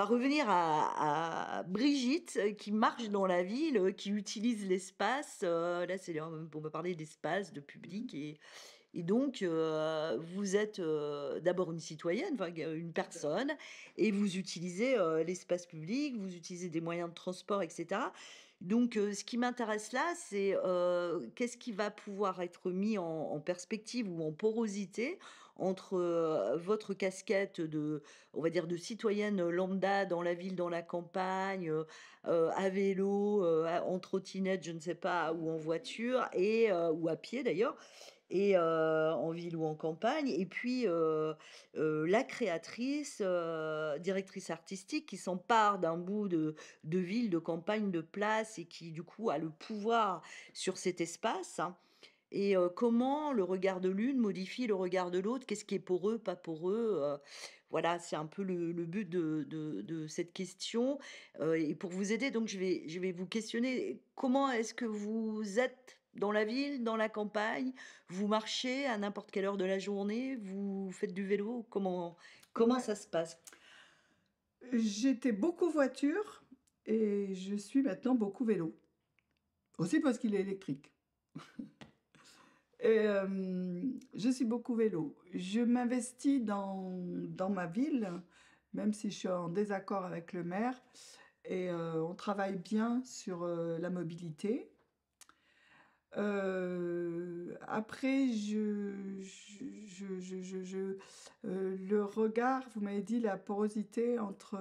va revenir à, Brigitte euh, qui marche dans la ville, euh, qui utilise l'espace. Euh, là, c'est on va parler d'espace, de public mmh et, donc vous êtes d'abord une citoyenne, une personne, et vous utilisez l'espace public, vous utilisez des moyens de transport, etc. Donc, ce qui m'intéresse là, c'est qu'est-ce qui va pouvoir être mis en perspective ou en porosité entre votre casquette de, on va dire, de citoyenne lambda dans la ville, dans la campagne, à vélo, en trottinette, je ne sais pas, ou en voiture, et, ou à pied d'ailleurs et en ville ou en campagne, et puis la créatrice, directrice artistique qui s'empare d'un bout de, ville, de campagne, de place, et qui du coup a le pouvoir sur cet espace. Hein, et comment le regard de l'une modifie le regard de l'autre, qu'est-ce qui est pour eux, pas pour eux. voilà, c'est un peu le, but de, cette question. et pour vous aider, donc je vais, je vais vous questionner comment est-ce que vous êtes dans la ville, dans la campagne, vous marchez à n'importe quelle heure de la journée, vous faites du vélo, comment, comment ça se passe J'étais beaucoup voiture et je suis maintenant beaucoup vélo. Aussi parce qu'il est électrique. Euh, je suis beaucoup vélo. Je m'investis dans, dans, ma ville, même si je suis en désaccord avec le maire. Et euh, on travaille bien sur euh, la mobilité. Euh, après, je, je, le regard, vous m'avez dit la porosité entre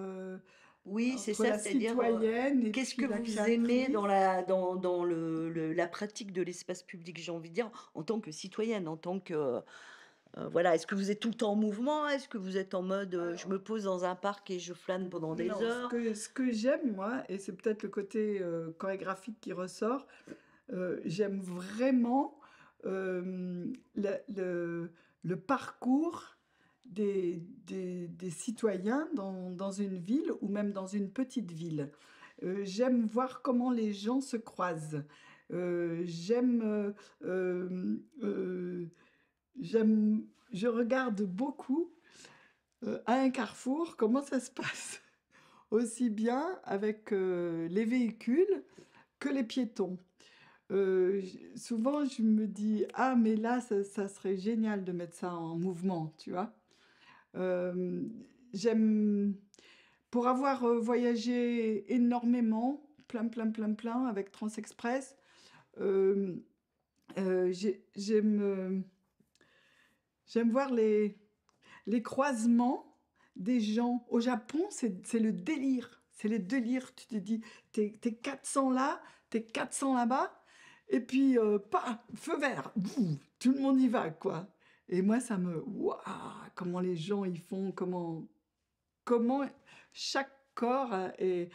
oui, c'est ça, c'est-à-dire euh, qu'est-ce que vous aimez dans la, dans, dans le, la pratique de l'espace public, j'ai envie de dire, en tant que citoyenne, en tant que... Euh, voilà, est-ce que vous êtes tout le temps en mouvement Est-ce que vous êtes en mode euh, je me pose dans un parc et je flâne pendant des heures Ce que, j'aime, moi, et c'est peut-être le côté chorégraphique qui ressort, j'aime vraiment le, le, parcours des, citoyens dans, une ville ou même dans une petite ville. Euh, j'aime voir comment les gens se croisent. Euh, euh, j'aime... je regarde beaucoup à un carrefour comment ça se passe, aussi bien avec les véhicules que les piétons. souvent, je me dis, ah, mais là, ça, serait génial de mettre ça en mouvement, tu vois. Euh, j'aime... Pour avoir euh, voyagé énormément, plein, plein, plein, plein, avec Transexpress, euh, j'aime... J'aime voir les, les croisements des gens. Au Japon, c'est le délire. C'est le délire. Tu te dis, t'es 400 là, t'es 400 là-bas. Et puis, pas, feu vert, tout le monde y va, quoi. Et moi, ça me... Waouh Comment les gens ils font, comment... Comment chaque corps et,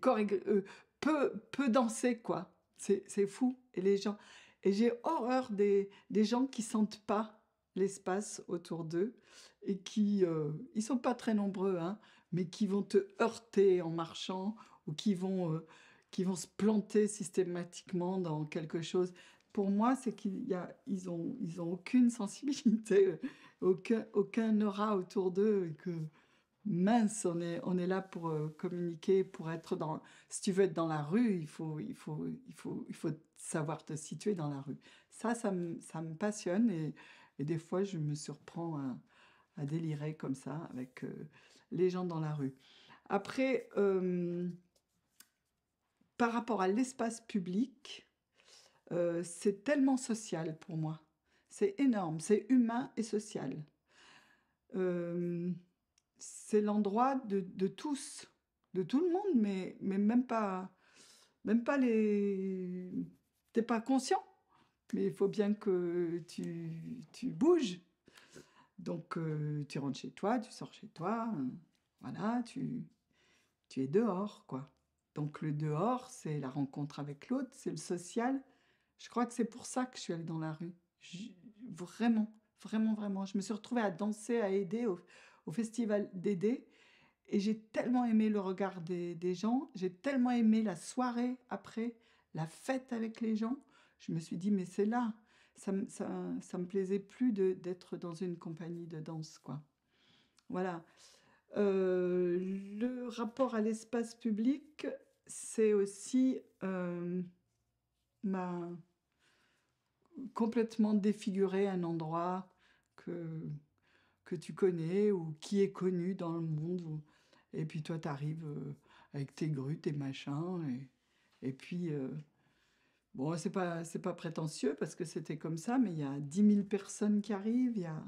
corps euh, peut, danser, quoi. C'est fou. Et les gens... Et j'ai horreur des, des, gens qui sentent pas l'espace autour d'eux et qui... Euh, ils sont pas très nombreux, hein, mais qui vont te heurter en marchant ou qui vont... Euh, qui vont se planter systématiquement dans quelque chose pour moi, c'est qu'ils n'ont ils ont aucune sensibilité, euh, aucun, aucun aura autour d'eux que mince, on est, on est là pour euh, communiquer, pour être dans. Si tu veux être dans la rue, il faut, il faut, il faut, il faut savoir te situer dans la rue. Ça, ça me, passionne et, des fois, je me surprends à, délirer comme ça avec euh, les gens dans la rue. Après, par rapport à l'espace public, euh, c'est tellement social pour moi. C'est énorme, c'est humain et social. Euh, c'est l'endroit de, tous, de tout le monde, mais, mais même pas, même pas les... pas conscient, mais il faut bien que tu, tu bouges. Donc euh, tu rentres chez toi, tu sors chez toi, voilà, tu, tu es dehors, quoi. Donc le dehors, c'est la rencontre avec l'autre, c'est le social, je crois que c'est pour ça que je suis allée dans la rue. vraiment, vraiment, vraiment. Je me suis retrouvée à danser, à aider au, festival d'aider. Et j'ai tellement aimé le regard des, gens, j'ai tellement aimé la soirée après, la fête avec les gens. Je me suis dit, mais c'est là, ça, ça, me plaisait plus d'être dans une compagnie de danse, quoi. Voilà. Euh, le rapport à l'espace public, c'est aussi euh, ma, complètement défigurer un endroit que, que tu connais ou qui est connu dans le monde. et puis toi, tu arrives euh, avec tes grues, tes machins. Et, et puis, euh, bon, c'est pas, pas prétentieux parce que c'était comme ça, mais il y a 10 000 personnes qui arrivent. Il y a,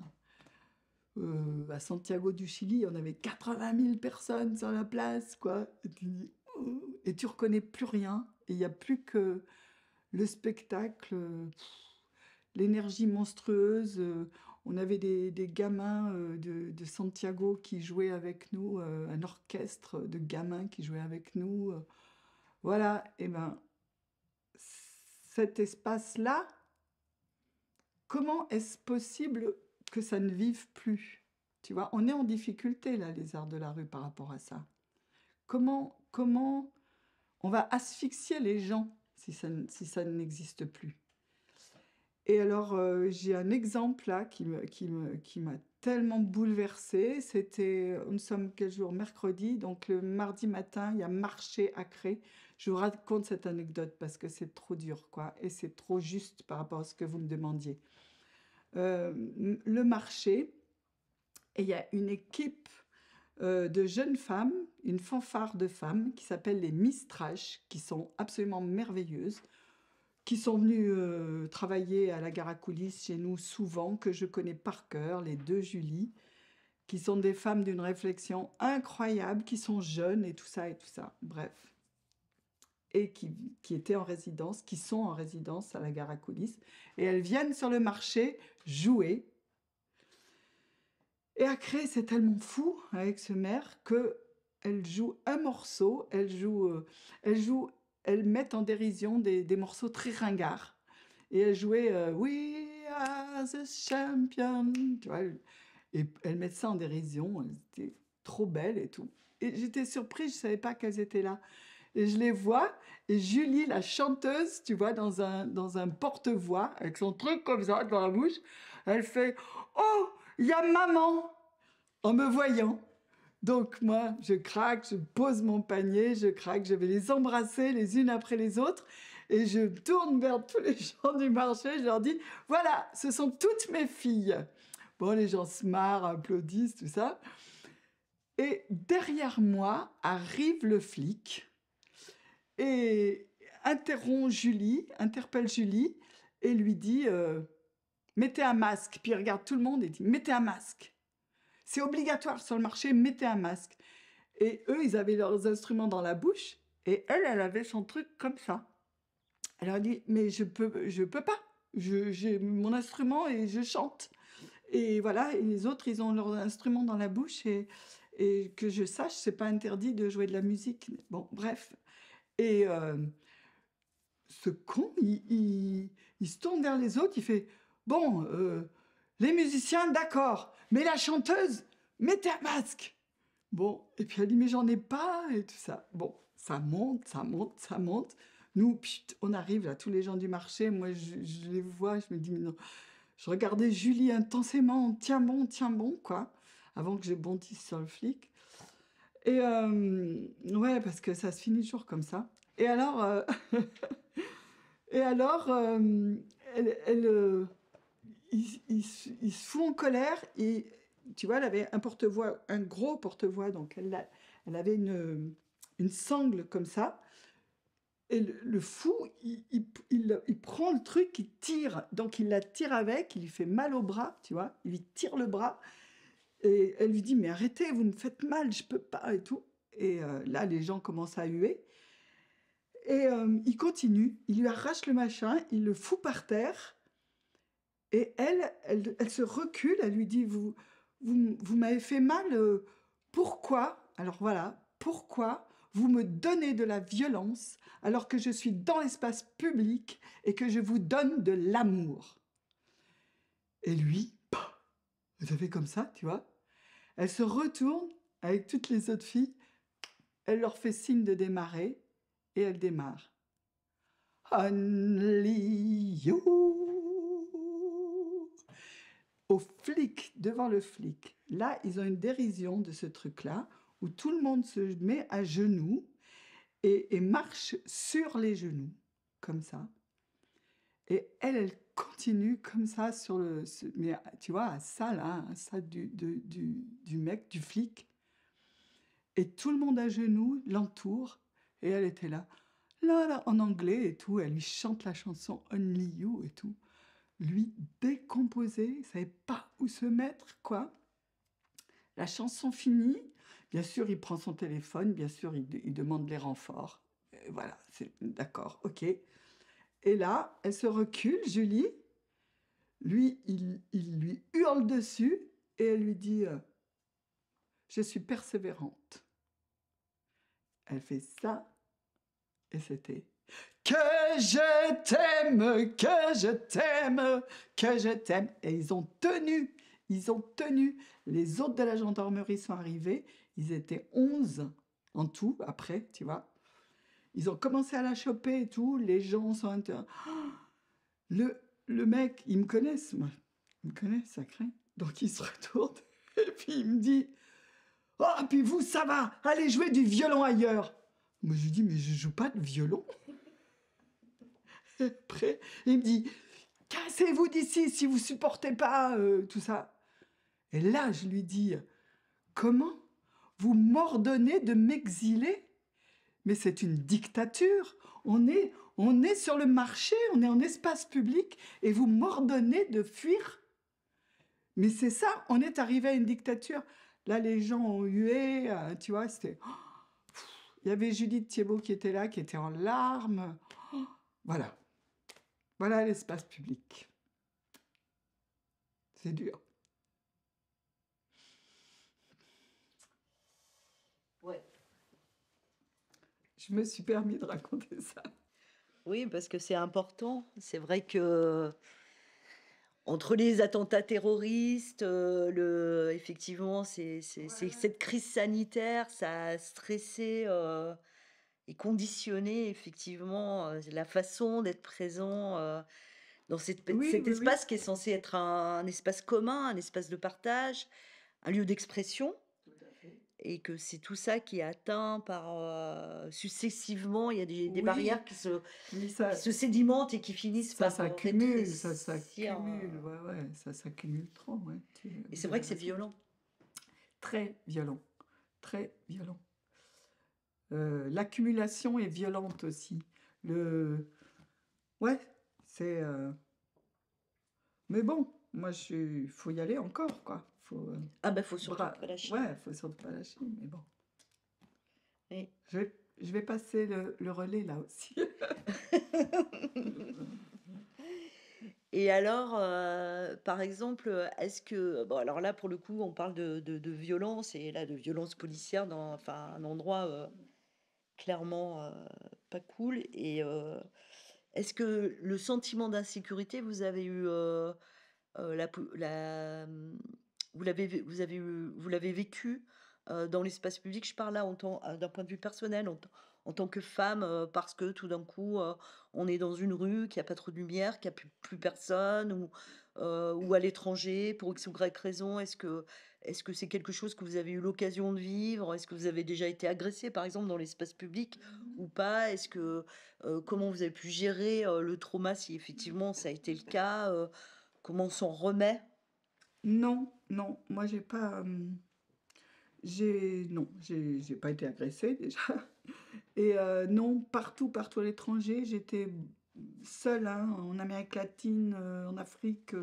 euh, à Santiago du Chili, on avait 80 000 personnes sur la place, quoi. Et tu, oh, reconnais plus rien. Et il n'y a plus que le spectacle l'énergie monstrueuse. Euh, on avait des, gamins euh, de, Santiago qui jouaient avec nous, euh, un orchestre de gamins qui jouaient avec nous. voilà, et eh ben cet espace-là, comment est-ce possible que ça ne vive plus Tu vois, on est en difficulté là, les arts de la rue par rapport à ça. Comment, comment on va asphyxier les gens si si ça n'existe plus et alors, euh, j'ai un exemple là qui m'a qui me, qui tellement bouleversée. C'était, euh, nous sommes quel jour Mercredi. Donc, le mardi matin, il y a marché à Cré. Je vous raconte cette anecdote parce que c'est trop dur, quoi. Et c'est trop juste par rapport à ce que vous me demandiez. Euh, le marché, et il y a une équipe de jeunes femmes, une fanfare de femmes qui s'appelle les Mistraches, qui sont absolument merveilleuses qui sont venus euh, travailler à la gare à coulisses chez nous souvent, que je connais par cœur, les deux Julie, qui sont des femmes d'une réflexion incroyable, qui sont jeunes et tout ça et tout ça, bref. Et qui, étaient en résidence, qui sont en résidence à la gare à coulisses. Et elles viennent sur le marché jouer et à créer, c'est tellement fou avec ce maire que elle joue un morceau, elle joue, euh, elle joue elles mettent en dérision des, morceaux très ringards. Et elle jouait oui euh, We are the champion. et elle mettent ça en dérision. Elles étaient trop belle et tout. Et j'étais surprise, je ne savais pas qu'elles étaient là. Et je les vois, et Julie, la chanteuse, tu vois, dans un, dans un porte-voix, avec son truc comme ça dans la bouche, elle fait Oh, il y a maman en me voyant. Donc moi, je craque, je pose mon panier, je craque, je vais les embrasser les unes après les autres et je tourne vers tous les gens du marché, je leur dis "Voilà, ce sont toutes mes filles." Bon, les gens se marrent, applaudissent, tout ça. Et derrière moi arrive le flic et interrompt Julie, interpelle Julie et lui dit euh, "Mettez un masque." Puis il regarde tout le monde et dit "Mettez un masque." C'est obligatoire sur le marché, mettez un masque. Et eux, ils avaient leurs instruments dans la bouche et elle, elle avait son truc comme ça. Elle a dit, mais je peux, je peux pas. J'ai mon instrument et je chante. Et voilà, les autres, ils ont leurs instruments dans la bouche et, que je sache, c'est pas interdit de jouer de la musique. Bon, bref. Et euh, ce con, il, se tourne vers les autres, il fait, bon, euh, les musiciens, d'accord, mais la chanteuse, mettez un masque Bon, et puis elle dit, mais j'en ai pas, et tout ça. Bon, ça monte, ça monte, ça monte. Nous, on arrive là, tous les gens du marché, moi je, les vois, je me dis, mais non. Je regardais Julie intensément, tiens bon, tiens bon, quoi, avant que je bondisse sur le flic. Et euh, ouais, parce que ça se finit toujours comme ça. Et alors, euh, et alors, euh, elle, elle euh, il se fout en colère et tu vois, elle avait un porte-voix, un gros porte-voix, donc elle, elle avait une, une, sangle comme ça. Et le, fou, il, il, prend le truc, il tire, donc il la tire avec, il lui fait mal au bras, tu vois, il lui tire le bras. Et elle lui dit, mais arrêtez, vous me faites mal, je peux pas et tout. Et euh, là, les gens commencent à huer. Et euh, il continue, il lui arrache le machin, il le fout par terre. Et elle, elle, se recule, elle lui dit, vous, vous, m'avez fait mal, euh, pourquoi Alors voilà, pourquoi vous me donnez de la violence alors que je suis dans l'espace public et que je vous donne de l'amour Et lui, vous avez comme ça, tu vois. Elle se retourne avec toutes les autres filles, elle leur fait signe de démarrer et elle démarre. Only you flic, devant le flic. Là, ils ont une dérision de ce truc-là, où tout le monde se met à genoux et, marche sur les genoux, comme ça. Et elle, continue comme ça sur le... Mais tu vois, ça, là, ça du, du, mec, du flic. Et tout le monde à genoux l'entoure. Et elle était là, là, là, en anglais et tout. Elle lui chante la chanson Only You et tout lui décomposer, il savait pas où se mettre, quoi. La chanson finit, bien sûr, il prend son téléphone, bien sûr, il, demande les renforts. Euh, voilà, c'est d'accord, ok. Et là, elle se recule, Julie. Lui, il, lui hurle dessus et elle lui dit euh, Je suis persévérante. Elle fait ça et c'était que je t'aime, que je t'aime, que je t'aime. Et ils ont tenu, ils ont tenu. Les autres de la gendarmerie sont arrivés. Ils étaient 11 en tout après, tu vois. Ils ont commencé à la choper et tout. Les gens sont... Inter... le, le mec, ils me connaissent, moi. Ils me connaissent, sacré. Donc il se retourne et puis il me dit... Oh, puis vous, ça va, allez jouer du violon ailleurs. Moi, je lui dis, mais je joue pas de violon. prêt Il me dit Cassez-vous d'ici si vous supportez pas euh, tout ça. Et là, je lui dis Comment Vous m'ordonnez de m'exiler Mais c'est une dictature. On est, on est sur le marché, on est en espace public et vous m'ordonnez de fuir. Mais c'est ça, on est arrivé à une dictature. Là, les gens ont hué, euh, tu vois, c'était. Oh, il y avait Judith Thiebaud qui était là, qui était en larmes. Oh, voilà. Voilà l'espace public. C'est dur. Ouais. Je me suis permis de raconter ça. Oui, parce que c'est important. C'est vrai que entre les attentats terroristes, euh, le, effectivement, c'est, cette crise sanitaire, ça a stressé euh, et conditionner effectivement la façon d'être présent dans cette, cet espace qui est censé être un, espace commun, un espace de partage, un lieu d'expression. Et que c'est tout ça qui est atteint par successivement, il y a des, barrières qui se, sédimentent et qui finissent ça, par. Ça ça s'accumule, ouais, ouais, ça s'accumule trop. Ouais. Et c'est vrai que c'est euh, violent. Très violent, très violent. Euh, l'accumulation est violente aussi. Le... Ouais, c'est... Euh, mais bon, moi, il faut y aller encore, quoi. Faut, euh, Ah ben, faut surtout pas lâcher. Ouais, faut surtout pas lâcher, mais bon. Je, vais... je, vais, passer le, relais, là, aussi. Et alors, par exemple, est-ce que bon, alors là pour le coup, on parle de, de, violence et là de violence policière dans enfin un endroit clairement euh, pas cool. Et euh, est-ce que le sentiment d'insécurité, vous avez eu euh, la, la, hum, vous l'avez, vous avez eu, vous l'avez vécu dans l'espace public Je parle là en tant, d'un point de vue personnel, en, tant que femme, parce que tout d'un coup, on est dans une rue qui a pas trop de lumière, qui a plus, personne, ou, ou à l'étranger pour x ou y raison. Est-ce que est-ce que c'est quelque chose que vous avez eu l'occasion de vivre Est-ce que vous avez déjà été agressé, par exemple, dans l'espace public ou pas Est-ce que comment vous avez pu gérer le trauma si effectivement ça a été le cas Comment on s'en remet Non, non, moi j'ai pas, j'ai non, j'ai pas été agressée déjà. Et non, partout, partout à l'étranger, j'étais seule hein, en Amérique latine, en Afrique.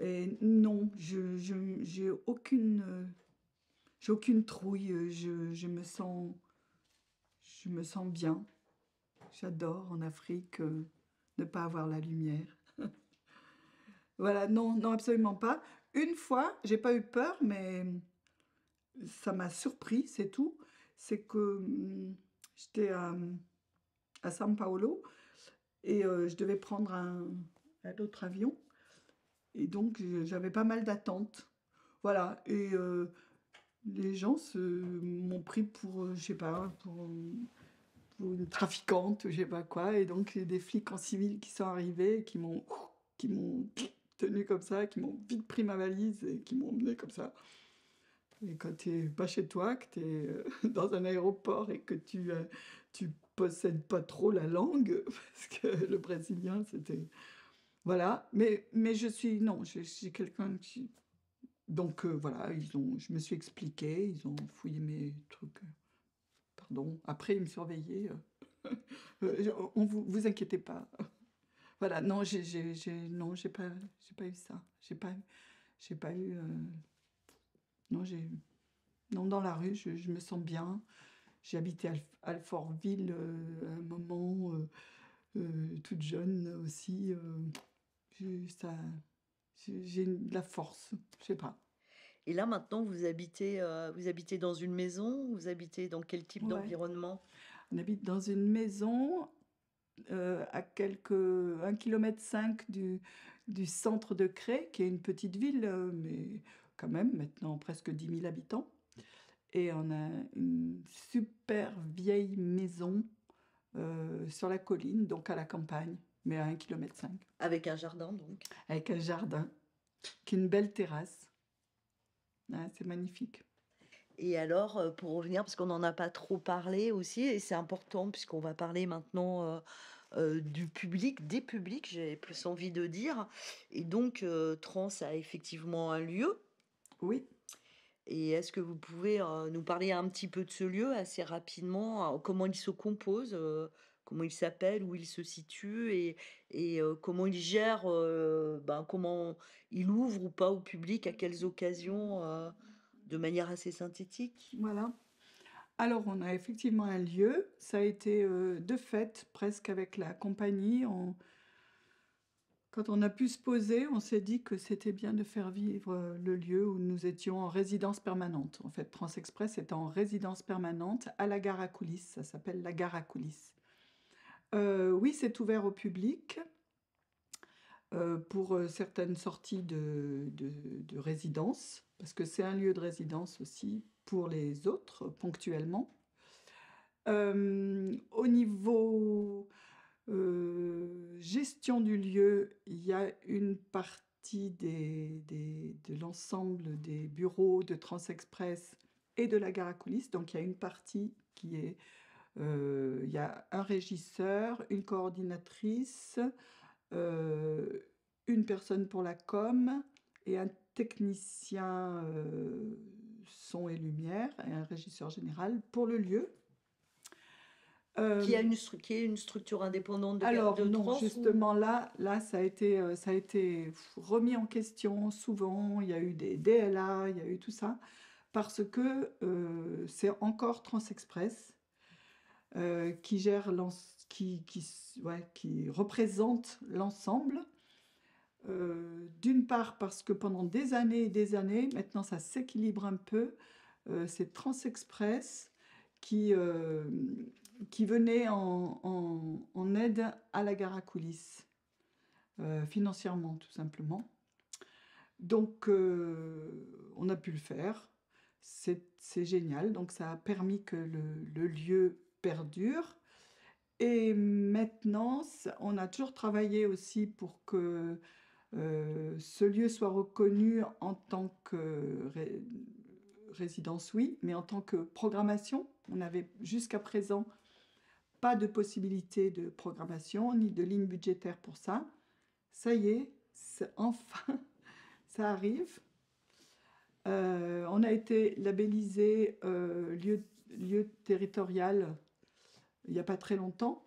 Et non, je j'ai aucune euh, aucune trouille. Euh, je, me sens je me sens bien. J'adore en Afrique euh, ne pas avoir la lumière. voilà, non, non, absolument pas. Une fois, j'ai pas eu peur, mais ça m'a surpris, c'est tout. C'est que hum, j'étais à, à São Paulo et je devais prendre un autre avion. Et donc, j'avais pas mal d'attentes. Voilà. Et euh, les gens m'ont pris pour, euh, je sais pas, pour, une trafiquante, je sais pas quoi. Et donc, il des flics en civil qui sont arrivés qui m'ont qui m'ont tenu comme ça, qui m'ont vite pris ma valise et qui m'ont emmené comme ça. Et quand tu n'es pas chez toi, que tu es euh, dans un aéroport et que tu tu possèdes pas trop la langue, parce que le brésilien, c'était voilà, mais, mais je suis, non, je suis quelqu'un qui... Donc euh, voilà, ils ont, je me suis expliqué ils ont fouillé mes trucs. Pardon, après ils me surveillaient. Euh, euh, on vous, vous inquiétez pas. voilà, non, j'ai, non, j'ai pas, j'ai pas eu ça. J'ai pas, j'ai pas eu. non, j'ai, non, dans la rue, je, me sens bien. J'ai habité à Alfortville un moment, toute jeune aussi j'ai de la force, je sais pas. Et là maintenant, vous habitez, euh, vous habitez dans une maison Vous habitez dans quel type d'environnement On habite dans une maison euh, à quelques 1,5 km 5 du, du centre de Cré, qui est une petite ville, euh, mais quand même maintenant presque 10 000 habitants. Et on a une super vieille maison sur la colline, donc à la campagne mais à 1,5 km. Avec un jardin, donc Avec un jardin, qui est une belle terrasse. Ah, c'est magnifique. Et alors, euh, pour revenir, parce qu'on n'en a pas trop parlé aussi, et c'est important, puisqu'on va parler maintenant euh, euh, du public, des publics, j'ai plus envie de dire. Et donc, Trans a effectivement un lieu. Oui. Et est-ce que vous pouvez nous parler un petit peu de ce lieu assez rapidement Comment il se compose comment il s'appelle, où il se situe et, comment il gère, ben, comment il ouvre ou pas au public, à quelles occasions, de manière assez synthétique. Voilà. Alors on a effectivement un lieu, ça a été de fait presque avec la compagnie. Quand on a pu se poser, on s'est dit que c'était bien de faire vivre le lieu où nous étions en résidence permanente. En fait, Transexpress est en résidence permanente à la gare à coulisses, ça s'appelle la gare à coulisses. Euh, oui, c'est ouvert au public euh, pour euh, certaines sorties de, résidence, parce que c'est un lieu de résidence aussi pour les autres, ponctuellement. au niveau gestion du lieu, il y a une partie de l'ensemble des bureaux de Transexpress et de la gare à coulisses, donc il y a une partie qui est euh, il y a un régisseur, une coordinatrice, euh, une personne pour la com et un technicien euh, son et lumière et un régisseur général pour le lieu. qui, a une une structure indépendante de Alors non, justement là, là ça a été ça a été remis en question souvent. Il y a eu des DLA, il y a eu tout ça parce que c'est encore Transexpress euh, qui, gère qui, qui, ouais, qui représente l'ensemble. Euh, d'une part parce que pendant des années et des années, maintenant ça s'équilibre un peu, euh, c'est Transexpress qui, euh, qui venait en, en, aide à la gare à coulisses, financièrement tout simplement. Donc on a pu le faire, c'est génial, donc ça a permis que le, le lieu perdure. Et maintenant, on a toujours travaillé aussi pour que euh, ce lieu soit reconnu en tant que résidence, oui, mais en tant que programmation. On n'avait jusqu'à présent pas de possibilité de programmation, ni de ligne budgétaire pour ça. Ça y est, enfin, ça arrive. Euh, on a été labellisé euh, lieu, lieu territorial il n'y a pas très longtemps.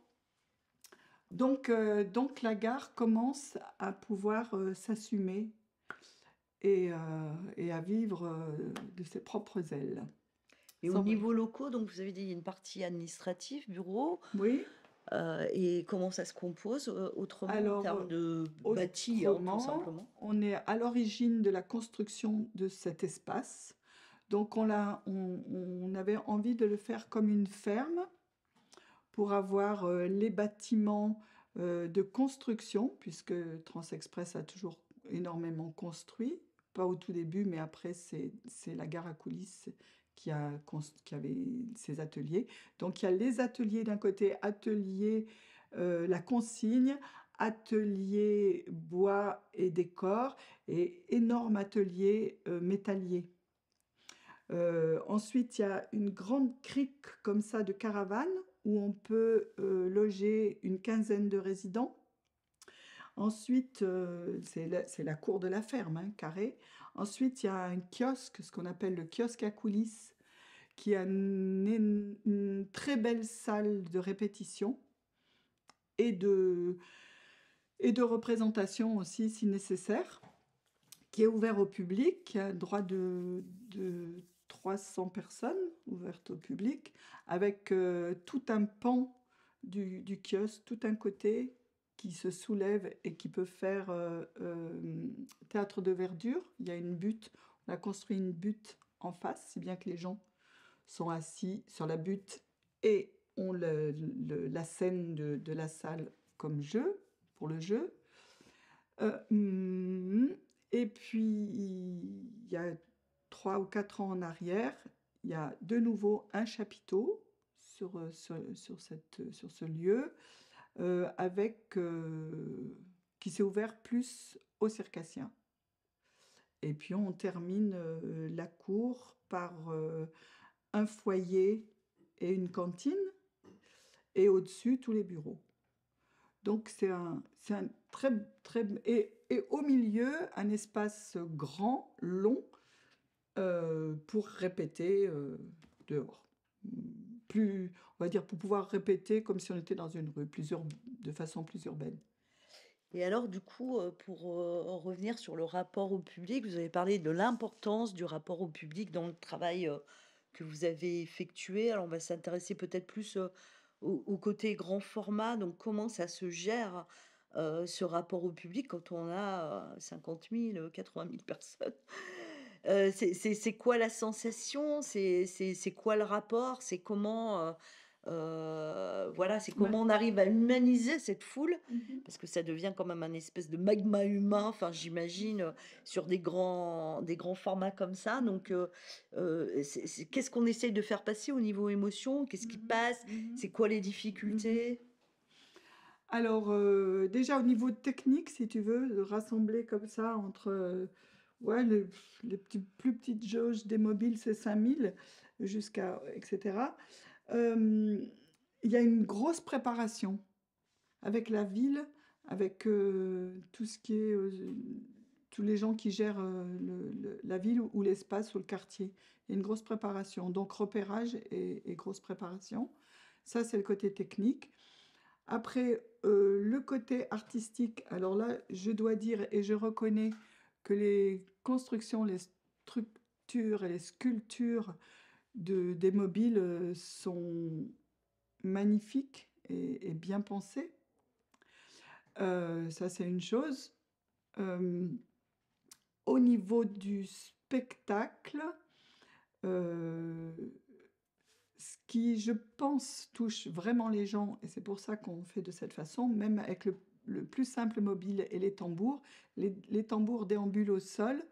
Donc, euh, donc la gare commence à pouvoir euh, s'assumer euh, et, à vivre de ses propres ailes. Et au niveau locaux, donc vous avez dit il y a une partie administrative, bureau. Oui. et comment ça se compose autrement en termes de bâti hein, On est à l'origine de la construction de cet espace. Donc on, avait envie de le faire comme une ferme pour avoir euh, les bâtiments euh, de construction, puisque Transexpress a toujours énormément construit, pas au tout début, mais après c'est la gare à coulisses qui, avait ses ateliers. Donc il y a les ateliers d'un côté, atelier euh, la consigne, atelier bois et décor, et énorme atelier métallier. ensuite, il y a une grande crique comme ça de caravane où on peut euh, loger une quinzaine de résidents. Ensuite, euh, c'est la, cour de la ferme, hein, carré. Ensuite, il y a un kiosque, ce qu'on appelle le kiosque à coulisses, qui a une, très belle salle de répétition et de, représentation aussi, si nécessaire, qui est ouvert au public, hein, droit de 300 personnes ouvertes au public, avec euh, tout un pan du, kiosque, tout un côté qui se soulève et qui peut faire euh, euh, théâtre de verdure. Il y a une butte, on a construit une butte en face, si bien que les gens sont assis sur la butte et ont la scène de, de, la salle comme jeu, pour le jeu. Hum, et puis, il y a trois ou quatre ans en arrière, il y a de nouveau un chapiteau sur, euh, sur, sur, cette, euh, sur ce lieu, euh, avec, qui s'est ouvert plus aux circassiens. Et puis on termine la cour par un foyer et une cantine, et au-dessus tous les bureaux. Donc c'est un, un, très, très et, et, au milieu un espace grand, long, euh, pour répéter euh, dehors. Plus, on va dire pour pouvoir répéter comme si on était dans une rue, de façon plus urbaine. Et alors, du coup, euh, pour revenir sur le rapport au public, vous avez parlé de l'importance du rapport au public dans le travail que vous avez effectué. Alors, on va s'intéresser peut-être plus au, côté grand format. Donc, comment ça se gère ce rapport au public quand on a 50 000, 80 000 personnes c'est quoi la sensation C'est quoi le rapport C'est comment voilà, c'est bah comment on arrive à humaniser cette foule, mmh parce que ça devient quand même un espèce de magma humain, enfin j'imagine, sur des grands, des grands formats comme ça. Donc, qu'est-ce qu'on essaye de faire passer au niveau émotion Qu'est-ce qui mmh passe mmh C'est quoi les difficultés Alors, déjà au niveau technique, si tu veux, rassembler comme ça entre ouais, les, plus petites jauges des mobiles, c'est 5000, jusqu'à, etc. Euh, il y a une grosse préparation avec la ville, avec euh, tout ce qui est, euh, tous les gens qui gèrent la ville ou, l'espace ou le quartier. Il y a une grosse préparation, donc repérage et, et grosse préparation. Ça, c'est le côté technique. Après, le côté artistique, alors là, je dois dire et je reconnais que les constructions, les structures et les sculptures de, des mobiles euh, sont magnifiques et, bien pensées. Euh, ça, c'est une chose. Euh, au niveau du spectacle, ce qui, je pense, touche vraiment les gens, et c'est pour ça qu'on fait de cette façon, même avec le le plus simple mobile et les tambours. Les, tambours déambulent au sol,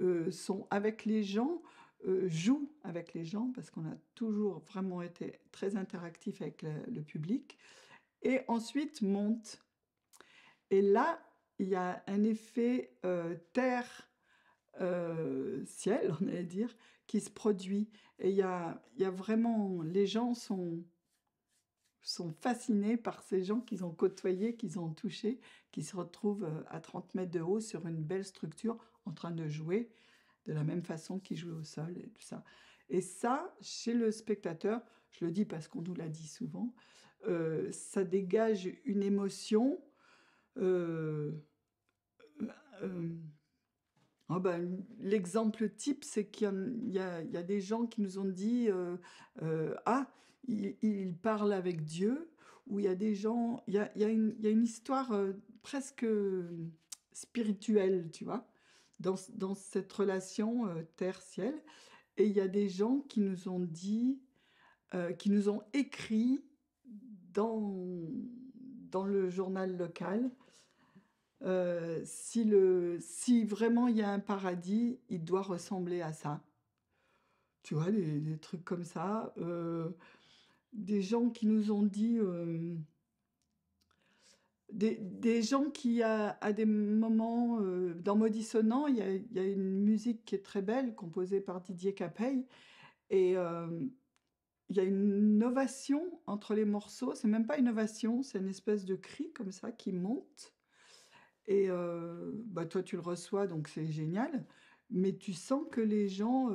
euh, sont avec les gens, euh, jouent avec les gens, parce qu'on a toujours vraiment été très interactif avec le, public, et ensuite montent. Et là, il y a un effet euh, terre, ciel, on allait dire, qui se produit. Et il y a, vraiment, les gens sont, sont fascinés par ces gens qu'ils ont côtoyés, qu'ils ont touchés, qui se retrouvent euh, à 30 mètres de haut sur une belle structure en train de jouer de la même façon qu'ils jouaient au sol et tout ça. Et ça, chez le spectateur, je le dis parce qu'on nous l'a dit souvent, euh, ça dégage une émotion. Euh, oh ben, l'exemple type, c'est qu'il y, a des gens qui nous ont dit Ah, il, parle avec Dieu, où il y a des gens, il y a, une, histoire euh, presque euh, spirituelle, tu vois, dans, cette relation euh, terre-ciel. Et il y a des gens qui nous ont dit, qui nous ont écrit dans, dans le journal local, si, le, si vraiment il y a un paradis, il doit ressembler à ça. Tu vois, des, trucs comme ça. Euh, des gens qui nous ont dit... Euh, des, gens qui, à, à des moments, euh, dans Maudissonnant, il y, il y, a une musique qui est très belle, composée par Didier Capelle, et euh, il y a une ovation entre les morceaux. C'est même pas une ovation, c'est une espèce de cri comme ça qui monte. Et bah, toi, tu le reçois, donc c'est génial. Mais tu sens que les gens,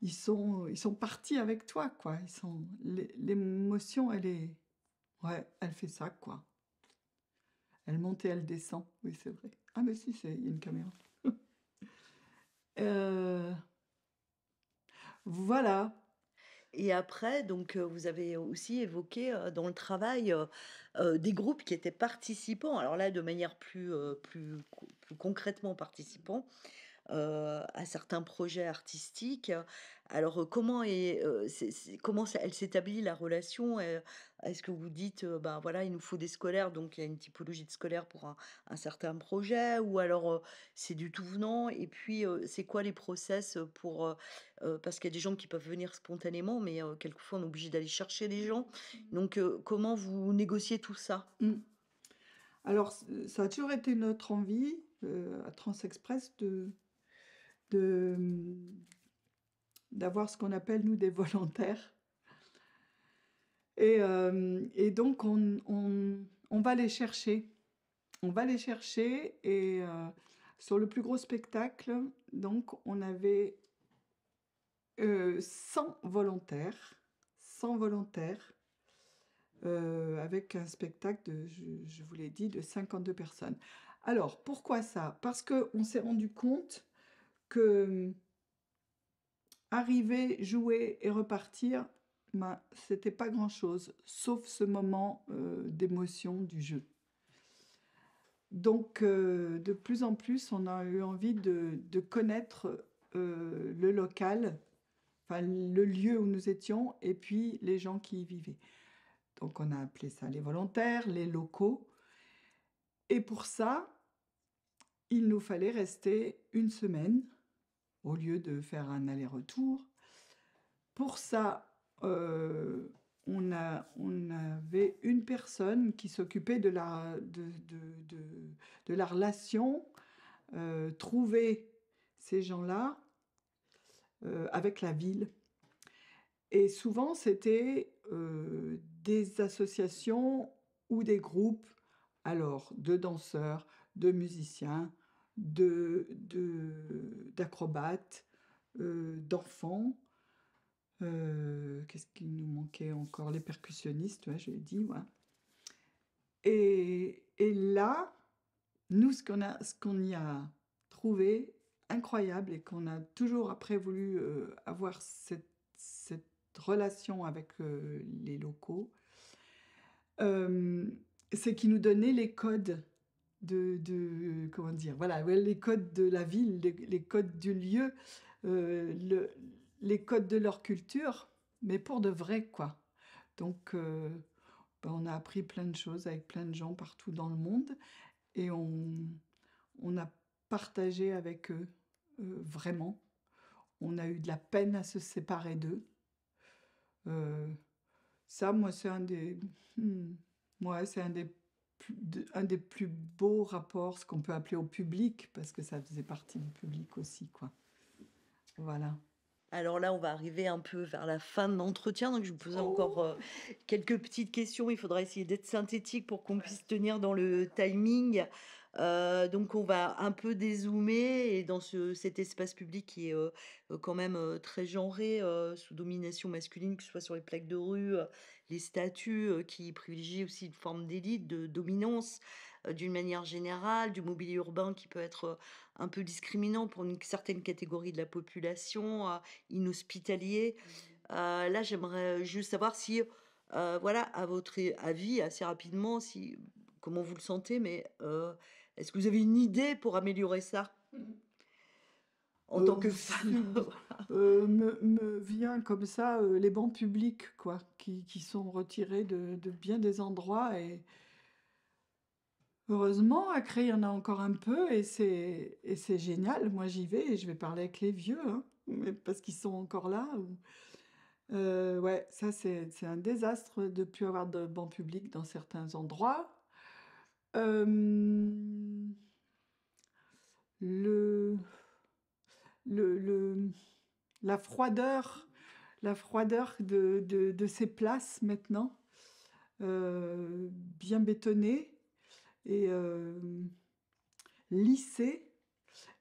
ils sont, ils sont partis avec toi, quoi. Ils sont, l'émotion, elle est, ouais, elle fait ça, quoi. Elle monte et elle descend, oui, c'est vrai. Ah, mais si, il y a une caméra. Euh, voilà. Et après, donc, euh, vous avez aussi évoqué euh, dans le travail des groupes qui étaient participants. Alors là, de manière plus, plus, plus concrètement participants, euh, à certains projets artistiques. Alors euh, comment, est, euh, comment elle s'établit la relation Est-ce que vous dites, ben voilà, il nous faut des scolaires, donc il y a une typologie de scolaire pour un, certain projet, ou alors c'est du tout venant Et puis c'est quoi les process pour... parce qu'il y a des gens qui peuvent venir spontanément, mais quelquefois on est obligé d'aller chercher les gens. Mmh. Donc comment vous négociez tout ça mmh. Alors, ça a toujours été notre envie à Transexpress de, Mm, d'avoir ce qu'on appelle, nous, des volontaires. Et, euh, donc, on, va les chercher. On va les chercher et euh, sur le plus gros spectacle, donc, on avait 100 euh, volontaires. 100 volontaires. avec un spectacle de, je, je vous l'ai dit, de 52 personnes. Alors, pourquoi ça Parce qu'on s'est rendu compte que hum, arriver, jouer et repartir, ben, c'était pas grand-chose, sauf ce moment euh, d'émotion du jeu. Donc, euh, de plus en plus, on a eu envie de, connaître euh, le local, enfin, le lieu où nous étions, et puis les gens qui y vivaient. Donc, on a appelé ça les volontaires, les locaux. Et pour ça, il nous fallait rester une semaine au lieu de faire un aller-retour. Pour ça, euh, on, avait une personne qui s'occupait de la, relation, euh, trouver ces gens-là euh, avec la ville. Et souvent, c'était des associations ou des groupes, alors de danseurs, de musiciens, d'acrobates, de, de, euh, d'enfants. Euh, qu'est-ce qu'il nous manquait encore Les percussionnistes, je l'ai dit. Et, et, là, nous, ce qu'on qu'on y a trouvé incroyable et qu'on a toujours après voulu euh, avoir cette, cette, relation avec les locaux, c'est qu'ils nous donnaient les codes de, de, comment dire, voilà, les codes de la ville, les, codes du lieu, euh, le, les codes de leur culture, mais pour de vrai, quoi. Donc, euh, bah, on a appris plein de choses avec plein de gens partout dans le monde et on, on a partagé avec eux, euh, vraiment. On a eu de la peine à se séparer d'eux. ça, moi, c'est un des... moi hmm, c'est un des un des plus beaux rapports, ce qu'on peut appeler au public, parce que ça faisait partie du public aussi, quoi. Voilà. Alors là, on va arriver un peu vers la fin de l'entretien, donc je vous pose encore oh. euh, quelques petites questions. Il faudra essayer d'être synthétique pour qu'on puisse tenir dans le timing. Euh, donc on va un peu dézoomer et dans cet espace public qui est euh, euh, quand même très genré, sous domination masculine, que ce soit sur les plaques de rue, les statues qui privilégient aussi une forme d'élite, de dominance d'une manière générale, du mobilier urbain qui peut être un peu discriminant pour une certaine catégorie de la population, inhospitalier. Mmh. là, j'aimerais juste savoir si, voilà, à votre avis, assez rapidement, si comment vous le sentez, mais est-ce que vous avez une idée pour améliorer ça En tant euh, que femme euh, me, vient comme ça euh, les bancs publics, quoi, qui, qui sont retirés de, bien des endroits. Et heureusement, à Cré, il y en a encore un peu et c'est, et c'est génial. Moi, j'y vais et je vais parler avec les vieux, hein, parce qu'ils sont encore là. ouais, ça c'est un désastre de ne plus avoir de bancs publics dans certains endroits le, le, la froideur, la froideur de, ces places maintenant, euh, bien bétonnées et euh, lissées,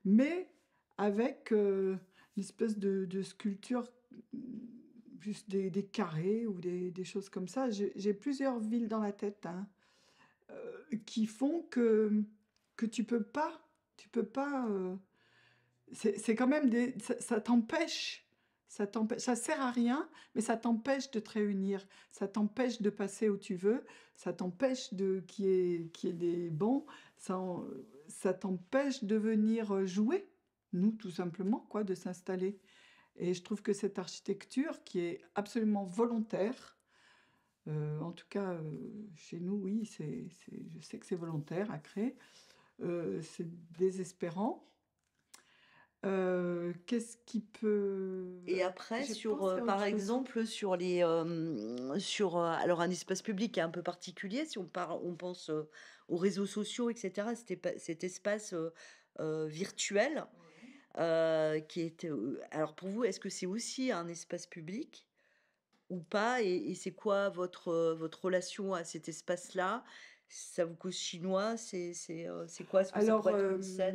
mais avec euh, une espèce de, sculpture juste des, carrés ou des, des choses comme ça. J'ai plusieurs villes dans la tête. Hein. Euh, qui font que, que tu peux pas, tu peux pas, euh, c'est quand même des, ça, t'empêche, ça sert à rien, mais ça t'empêche de te réunir, ça t'empêche de passer où tu veux, ça t'empêche de qui est qui est des bons, ça, ça t'empêche de venir jouer, nous tout simplement quoi, de s'installer. Et je trouve que cette architecture qui est absolument volontaire, euh, en tout cas, euh, chez nous, oui, je sais que c'est volontaire à créer. Euh, c'est désespérant. qu'est-ce qui peut et après sur par exemple sur les sur alors un espace public un peu particulier si on on pense aux réseaux sociaux etc cet espace virtuel qui était alors pour vous est-ce que c'est aussi un espace public ou pas Et, c'est quoi votre, votre relation à cet espace-là ça vous cause chinois C'est quoi -ce que Alors, ça,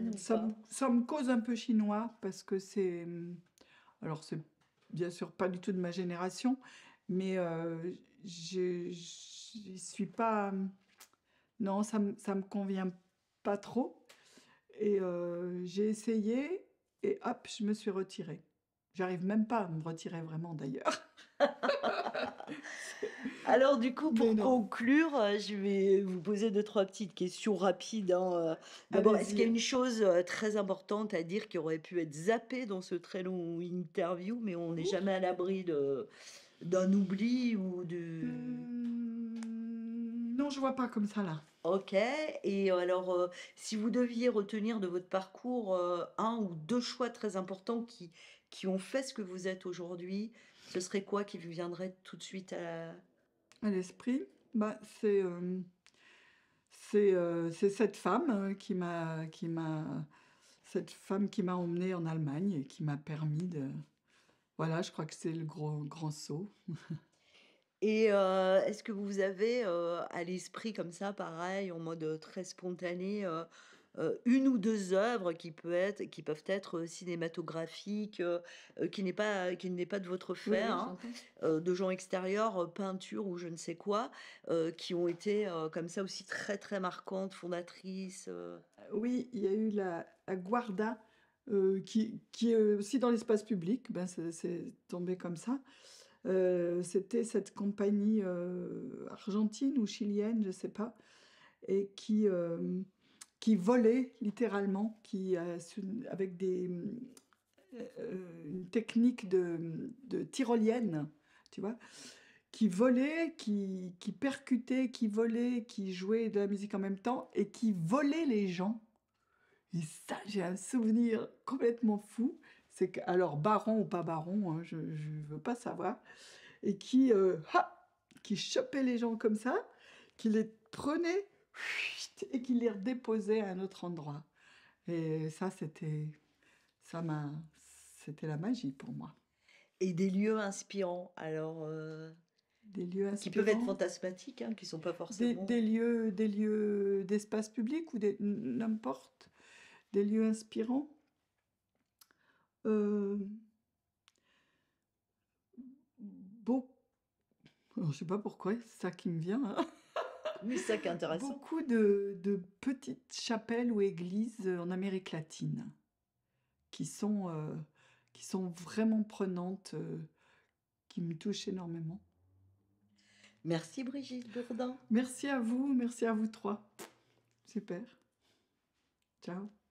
ça, me, cause un peu chinois parce que c'est. Alors, c'est bien sûr pas du tout de ma génération, mais je suis pas. Non, ça, ça me convient pas trop. Et j'ai essayé et hop, je me suis retirée. J'arrive même pas à me retirer vraiment d'ailleurs. Alors du coup, pour conclure, euh, je vais vous poser deux, trois petites questions rapides. Hein, euh. ah, D'abord, est-ce qu'il y a une chose euh, très importante à dire qui aurait pu être zappée dans ce très long interview, mais on n'est jamais à l'abri d'un oubli ou de... Mmh, non, je vois pas comme ça là. Ok, et alors si vous deviez retenir de votre parcours un ou deux choix très importants qui, qui ont fait ce que vous êtes aujourd'hui, ce serait quoi qui vous viendrait tout de suite à, l'esprit bah, C'est euh, euh, cette femme euh, qui m'a qui qui m'a emmenée en Allemagne et qui m'a permis de voilà, je crois que c'est le gros grand saut. Et est-ce que vous avez à l'esprit comme ça, pareil, en mode très spontané, euh, une ou deux œuvres qui, peut être, qui peuvent être euh, cinématographiques, euh, qui n'est pas, qui pas de votre fait, hein, de gens extérieurs, peinture ou je ne sais quoi, qui ont été comme ça aussi très très marquantes, fondatrices. Oui, il y a eu la, Aguarda Guarda. qui, qui, est aussi dans l'espace public, ben c'est tombé comme ça. C'était cette compagnie argentine ou chilienne, je ne sais pas, et qui, qui volait littéralement, qui, euh, avec des, euh, euh, une technique de, de, tyrolienne, tu vois, qui volait, qui, qui percutait, qui volait, qui jouait de la musique en même temps et qui volait les gens. Et ça, j'ai un souvenir complètement fou. C'est que, alors, baron ou pas baron, hein, je ne veux pas savoir. Et qui, qui chopait les gens comme ça, qui les prenait et qu'il les redéposait à un autre endroit. Et ça, c'était ça m'a c'était la magie pour moi. Et des lieux inspirants, alors euh, des lieux inspirants, qui peuvent être fantasmatiques, hein, qui sont pas forcément des, lieux, des lieux d'espace public ou des n'importe des lieux inspirants. Euh, beau, je sais pas pourquoi, c'est ça qui me vient. Hein. Beaucoup de, petites chapelles ou églises euh, en Amérique latine qui sont, euh, qui sont vraiment prenantes, euh, qui me touchent énormément. Merci Brigitte Bourdin. Merci à vous, merci à vous trois. Super. Ciao.